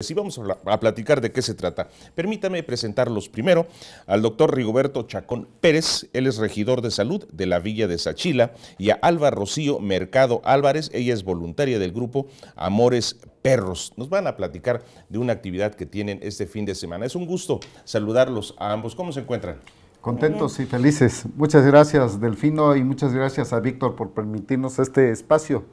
Y pues vamos a platicar de qué se trata. Permítame presentarlos primero al doctor Rigoberto Chacón Pérez, él es regidor de salud de la Villa de Sachila, y a Alba Rocío Mercado Álvarez, ella es voluntaria del grupo Amores Perros. Nos van a platicar de una actividad que tienen este fin de semana. Es un gusto saludarlos a ambos. ¿Cómo se encuentran? Contentos y felices. Muchas gracias, Delfino, y muchas gracias a Víctor por permitirnos este espacio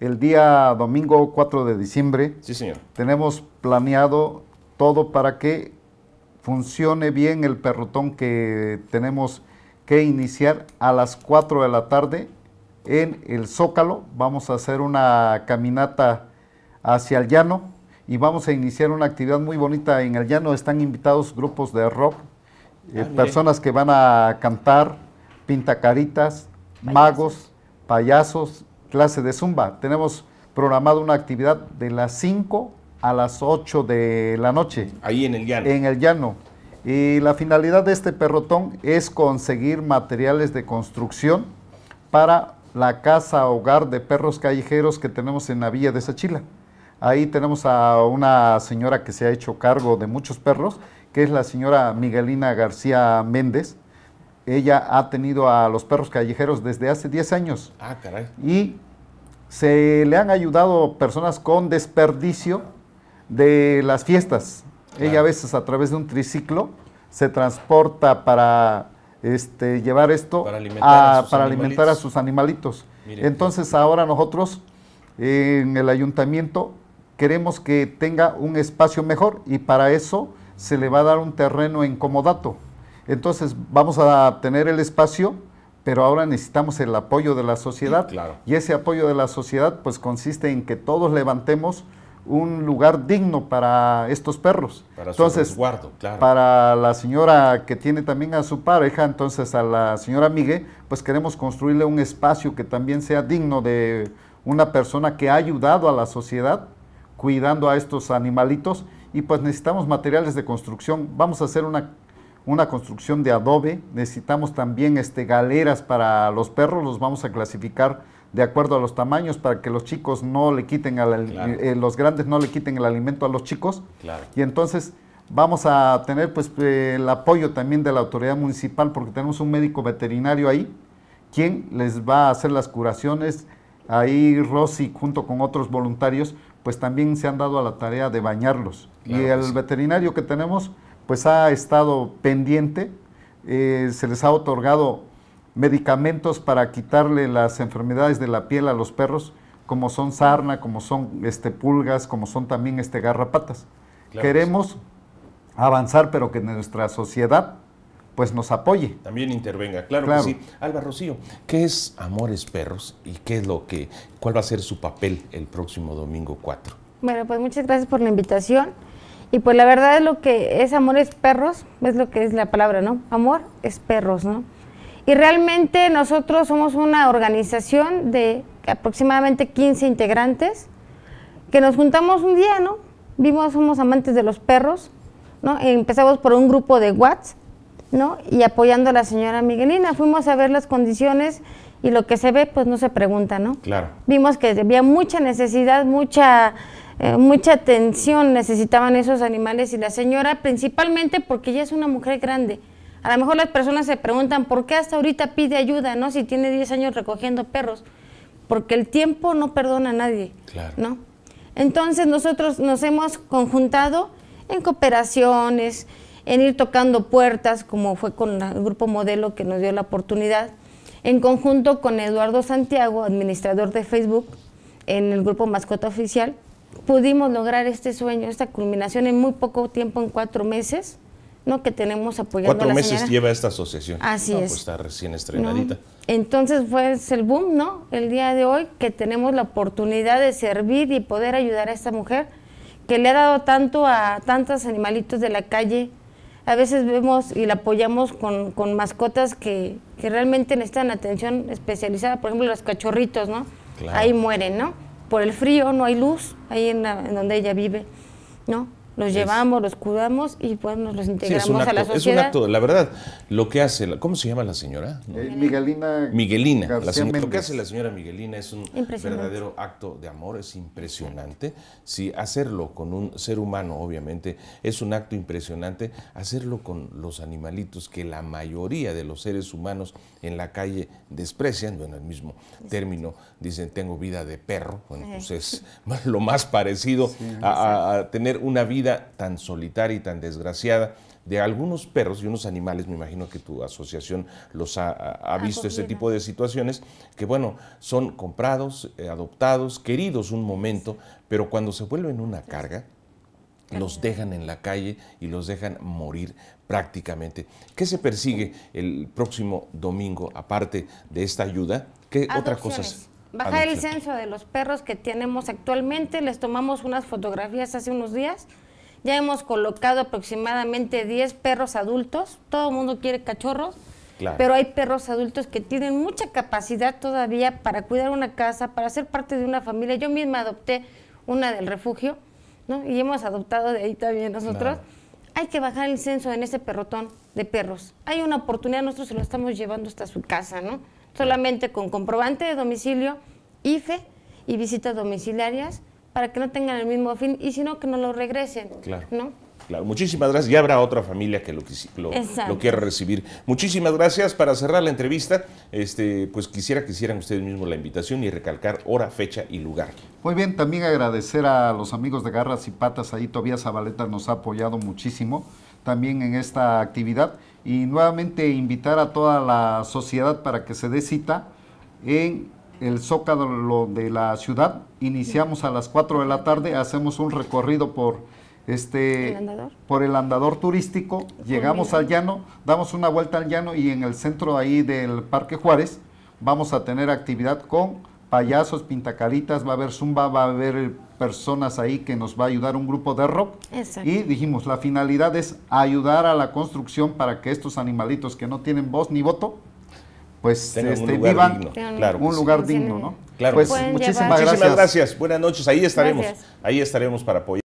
el día domingo 4 de diciembre. Sí, señor. Tenemos planeado todo para que funcione bien el perrotón que tenemos que iniciar a las 4 de la tarde en el Zócalo. Vamos a hacer una caminata hacia el llano y vamos a iniciar una actividad muy bonita en el llano. Están invitados grupos de rock, eh, ah, personas que van a cantar, pintacaritas, magos, payasos clase de Zumba. Tenemos programado una actividad de las 5 a las 8 de la noche. Ahí en el llano. En el llano. Y la finalidad de este perrotón es conseguir materiales de construcción para la casa hogar de perros callejeros que tenemos en la villa de Sachila. Ahí tenemos a una señora que se ha hecho cargo de muchos perros, que es la señora Miguelina García Méndez ella ha tenido a los perros callejeros desde hace 10 años. Ah, caray. Y se le han ayudado personas con desperdicio de las fiestas. Ella a veces a través de un triciclo se transporta para este, llevar esto para alimentar a, sus, animalitos. Entonces ahora nosotros en el ayuntamiento queremos que tenga un espacio mejor y para eso se le va a dar un terreno incomodato. Entonces vamos a tener el espacio, pero ahora necesitamos el apoyo de la sociedad. claro. Y ese apoyo de la sociedad pues consiste en que todos levantemos un lugar digno para estos perros. Para su resguardo, claro. Para la señora que tiene también a su pareja, entonces a la señora Migue, pues queremos construirle un espacio que también sea digno de una persona que ha ayudado a la sociedad cuidando a estos animalitos y pues necesitamos materiales de construcción. Vamos a hacer una una construcción de adobe, necesitamos también este, galeras para los perros, los vamos a clasificar de acuerdo a los tamaños para que los chicos no le quiten, al, eh, los grandes no le quiten el alimento a los chicos. Y entonces vamos a tener pues eh, el apoyo también de la autoridad municipal porque tenemos un médico veterinario ahí, quien les va a hacer las curaciones. Ahí Rosy junto con otros voluntarios pues también se han dado a la tarea de bañarlos. y el veterinario que tenemos pues ha estado pendiente, eh, se les ha otorgado medicamentos para quitarle las enfermedades de la piel a los perros, como son sarna, como son este, pulgas, como son también este, garrapatas. Queremos avanzar, pero que nuestra sociedad pues nos apoye. También intervenga, claro, claro, que sí. Alba Rocío, ¿qué es Amores Perros y qué es lo que, cuál va a ser su papel el próximo domingo 4? Bueno, pues muchas gracias por la invitación. Y pues la verdad es lo que es amor es perros, es lo que es la palabra, ¿no? Amor es perros, ¿no? Y realmente nosotros somos una organización de aproximadamente 15 integrantes que nos juntamos un día, ¿no? Vimos, somos amantes de los perros, ¿no? empezamos por un grupo de watts ¿no? Y apoyando a la señora Miguelina, fuimos a ver las condiciones y lo que se ve, pues no se pregunta, ¿no? Claro. Vimos que había mucha necesidad, mucha eh, mucha atención necesitaban esos animales y la señora principalmente porque ella es una mujer grande. A lo mejor las personas se preguntan por qué hasta ahorita pide ayuda, ¿no? Si tiene 10 años recogiendo perros, porque el tiempo no perdona a nadie, ¿no? Entonces nosotros nos hemos conjuntado en cooperaciones, en ir tocando puertas, como fue con el grupo modelo que nos dio la oportunidad, en conjunto con Eduardo Santiago, administrador de Facebook, en el grupo Mascota Oficial, pudimos lograr este sueño, esta culminación en muy poco tiempo, en cuatro meses, ¿no? que tenemos apoyando Cuatro a la meses lleva esta asociación. Así es. Pues está recién estrenadita. Entonces fue el boom, ¿no? El día de hoy que tenemos la oportunidad de servir y poder ayudar a esta mujer que le ha dado tanto a tantos animalitos de la calle. A veces vemos y la apoyamos con, con mascotas que, que, realmente necesitan atención especializada, por ejemplo los cachorritos, ¿no? Ahí mueren, ¿no? por el frío no hay luz ahí en, donde ella vive, ¿no? los llevamos, los cuidamos y pues nos los integramos a la sociedad. Es un acto, la verdad, lo que hace, ¿cómo se llama la señora? Eh, Miguelina. Miguelina. lo que hace la señora Miguelina es un verdadero acto de amor, es impresionante. Sí, hacerlo con un ser humano, obviamente, es un acto impresionante. Hacerlo con los animalitos que la mayoría de los seres humanos en la calle desprecian, bueno, el mismo término, dicen tengo vida de perro, bueno, pues eh. es lo más parecido a tener una vida tan solitaria y tan desgraciada de algunos perros y unos animales, me imagino que tu asociación los ha, visto ese este tipo de situaciones, que bueno, son comprados, eh, adoptados, queridos un momento, pero cuando se vuelven una carga, los dejan en la calle y los dejan morir prácticamente. ¿Qué se persigue el próximo domingo, aparte de esta ayuda? ¿Qué otra cosa? Bajar el censo de los perros que tenemos actualmente, les tomamos unas fotografías hace unos días, ya hemos colocado aproximadamente 10 perros adultos. Todo el mundo quiere cachorros. Pero hay perros adultos que tienen mucha capacidad todavía para cuidar una casa, para ser parte de una familia. Yo misma adopté una del refugio, ¿no? Y hemos adoptado de ahí también nosotros. Hay que bajar el censo en ese perrotón de perros. Hay una oportunidad, nosotros se lo estamos llevando hasta su casa, ¿no? Solamente con comprobante de domicilio, IFE y visitas domiciliarias para que no tengan el mismo fin y si que no lo regresen. Claro. ¿no? Claro, muchísimas gracias. Ya habrá otra familia que lo, lo, lo quiera recibir. Muchísimas gracias. Para cerrar la entrevista, este, pues quisiera que hicieran ustedes mismos la invitación y recalcar hora, fecha y lugar. Muy bien, también agradecer a los amigos de Garras y Patas. Ahí todavía Zabaleta nos ha apoyado muchísimo también en esta actividad. Y nuevamente invitar a toda la sociedad para que se dé cita en el zócalo de la ciudad. Iniciamos a las 4 de la tarde, hacemos un recorrido por este ¿El por el andador turístico, llegamos al llano, damos una vuelta al llano y en el centro ahí del Parque Juárez vamos a tener actividad con payasos, pintacaritas, va a haber zumba, va a haber eh, personas ahí que nos va a ayudar un grupo de rock. Y dijimos, la finalidad es ayudar a la construcción para que estos animalitos que no tienen voz ni voto pues este, un claro, un lugar digno, ¿no? Claro, pues, muchísimas gracias. gracias. Buenas noches, ahí estaremos. Ahí estaremos para apoyar.